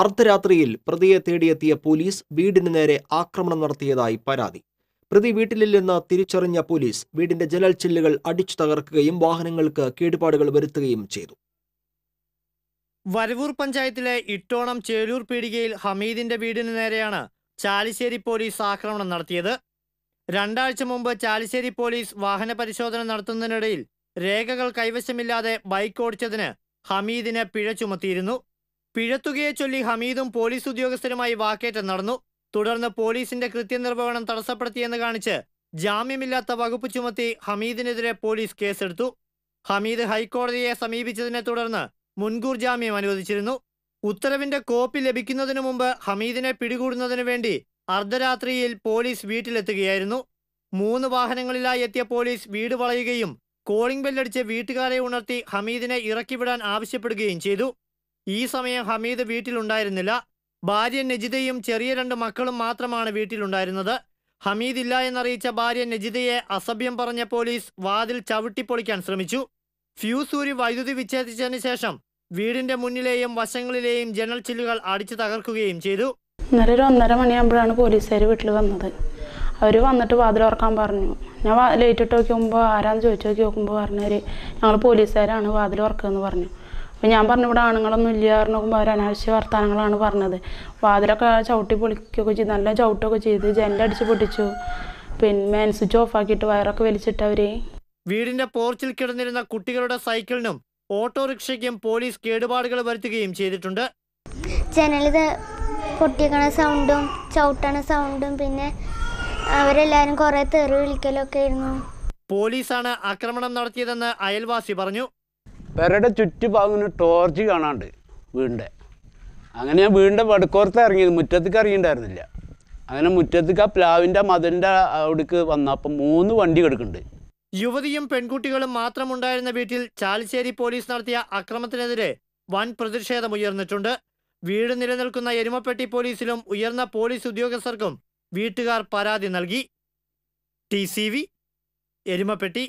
അർദ്ധരാത്രിയിൽ പ്രതിയെ തേടിയെത്തിയ പോലീസ് വീടിന് നേരെ ആക്രമണം നടത്തിയതായി പരാതി പ്രതി വീട്ടിലില്ലെന്ന് തിരിച്ചറിഞ്ഞ പോലീസ് വീടിന്റെ ജനൽ ചില്ലുകൾ അടിച്ചു തകർക്കുകയും വാഹനങ്ങൾക്ക് കേടുപാടുകൾ വരുത്തുകയും ചെയ്തു വരവൂർ പഞ്ചായത്തിലെ ഇട്ടോണം ചേലൂർ പീടികയിൽ ഹമീദിന്റെ വീടിന് നേരെയാണ് ചാലിശ്ശേരി പോലീസ് ആക്രമണം നടത്തിയത് രണ്ടാഴ്ച മുമ്പ് ചാലിശ്ശേരി പോലീസ് വാഹന പരിശോധന നടത്തുന്നതിനിടയിൽ രേഖകൾ കൈവശമില്ലാതെ ബൈക്ക് ഓടിച്ചതിന് ഹമീദിനെ പിഴ ചുമത്തിയിരുന്നു പിഴത്തുകയെ ചൊല്ലി ഹമീദും പോലീസ് ഉദ്യോഗസ്ഥരുമായി വാക്കേറ്റം നടന്നു തുടർന്ന് പോലീസിന്റെ കൃത്യനിർവഹണം തടസ്സപ്പെടുത്തിയെന്ന് കാണിച്ച് ജാമ്യമില്ലാത്ത വകുപ്പ് ചുമത്തി ഹമീദിനെതിരെ പോലീസ് കേസെടുത്തു ഹമീദ് ഹൈക്കോടതിയെ സമീപിച്ചതിനെ തുടർന്ന് മുൻകൂർ ജാമ്യം അനുവദിച്ചിരുന്നു ഉത്തരവിന്റെ കോപ്പി ലഭിക്കുന്നതിനു മുമ്പ് ഹമീദിനെ പിടികൂടുന്നതിനു വേണ്ടി അർദ്ധരാത്രിയിൽ പോലീസ് വീട്ടിലെത്തുകയായിരുന്നു മൂന്ന് വാഹനങ്ങളിലായി എത്തിയ പോലീസ് വീട് വളയുകയും കോളിംഗ് ബെല്ലടിച്ച് വീട്ടുകാരെ ഉണർത്തി ഹമീദിനെ ഇറക്കിവിടാൻ ആവശ്യപ്പെടുകയും ചെയ്തു ഈ സമയം ഹമീദ് വീട്ടിലുണ്ടായിരുന്നില്ല ഭാര്യ നജിതയും ചെറിയ രണ്ട് മക്കളും മാത്രമാണ് വീട്ടിലുണ്ടായിരുന്നത് ഹമീദ് ഇല്ല എന്നറിയിച്ച ഭാര്യ നജിതയെ അസഭ്യം പറഞ്ഞ പോലീസ് വാതിൽ ചവിട്ടിപ്പൊളിക്കാൻ ശ്രമിച്ചു ഫ്യൂസ് ഊരി വൈദ്യുതി വിച്ഛേദിച്ചതിന് ശേഷം വീടിന്റെ മുന്നിലെയും വശങ്ങളിലെയും ജനൽ ചില്ലുകൾ അടിച്ചു തകർക്കുകയും ചെയ്തു ഇന്നലെ ഒന്നര മണിയാകുമ്പോഴാണ് പോലീസുകാർ വീട്ടിൽ വന്നത് അവർ വന്നിട്ട് വാതിൽ തുറക്കാൻ പറഞ്ഞു ഞാൻ ലേറ്റ് ഇട്ട് നോക്കി നോക്കുമ്പോൾ ആരാന്ന് ചോദിച്ചു നോക്കി നോക്കുമ്പോൾ പറഞ്ഞവർ ഞങ്ങൾ പോലീസുകാരാണ് വാതിൽ തുറക്കുക എന്ന് പറഞ്ഞു അപ്പം ഞാൻ പറഞ്ഞു ഇവിടെ ആണുങ്ങളൊന്നും ഇല്ല പറഞ്ഞപ്പോൾ അവർ അനാവശ്യ വർത്തമാനങ്ങളാണ് പറഞ്ഞത് വാതിലൊക്കെ ചവിട്ടി പൊളിക്കുകയൊക്കെ ചെയ്തു നല്ല ചവിട്ടൊക്കെ ചെയ്ത് അടിച്ച് പൊട്ടിച്ചു പിന്നെ ഓഫ് ആക്കിയിട്ട് വയറൊക്കെ വലിച്ചിട്ട് അവർ വീടിന്റെ പോർച്ചിൽ കിടന്നിരുന്ന കുട്ടികളുടെ സൈക്കിളിനും ഓട്ടോറിക്ഷയ്ക്കും പോലീസ് കേടുപാടുകൾ വരുത്തുകയും ചെയ്തിട്ടുണ്ട് ജനലിത് പൊട്ടിക്കണ സൗണ്ടും ചവിട്ടണ സൗണ്ടും പിന്നെ അവരെല്ലാരും കുറെ തെറി വിളിക്കലൊക്കെ ആയിരുന്നു പോലീസാണ് ആക്രമണം നടത്തിയതെന്ന് അയൽവാസി പറഞ്ഞു പെരയുടെ ചുറ്റുഭാഗം ടോർച്ച് കാണാണ്ട് വീടിൻ്റെ അങ്ങനെ ഞാൻ വീടിൻ്റെ വടക്കോർത്ത് ഇറങ്ങിയത് മുറ്റത്തേക്ക് ഇറങ്ങിണ്ടായിരുന്നില്ല അങ്ങനെ മുറ്റത്തേക്ക് ആ പ്ലാവിൻ്റെ മതിലിൻ്റെ അവിടേക്ക് വന്ന അപ്പം മൂന്ന് വണ്ടി കിടക്കുന്നുണ്ട് യുവതിയും പെൺകുട്ടികളും മാത്രമുണ്ടായിരുന്ന വീട്ടിൽ ചാലിശ്ശേരി പോലീസ് നടത്തിയ അക്രമത്തിനെതിരെ വൻ ഉയർന്നിട്ടുണ്ട് വീട് നിലനിൽക്കുന്ന എരുമപ്പെട്ടി പോലീസിലും ഉയർന്ന പോലീസ് ഉദ്യോഗസ്ഥർക്കും വീട്ടുകാർ പരാതി നൽകി ടി എരുമപ്പെട്ടി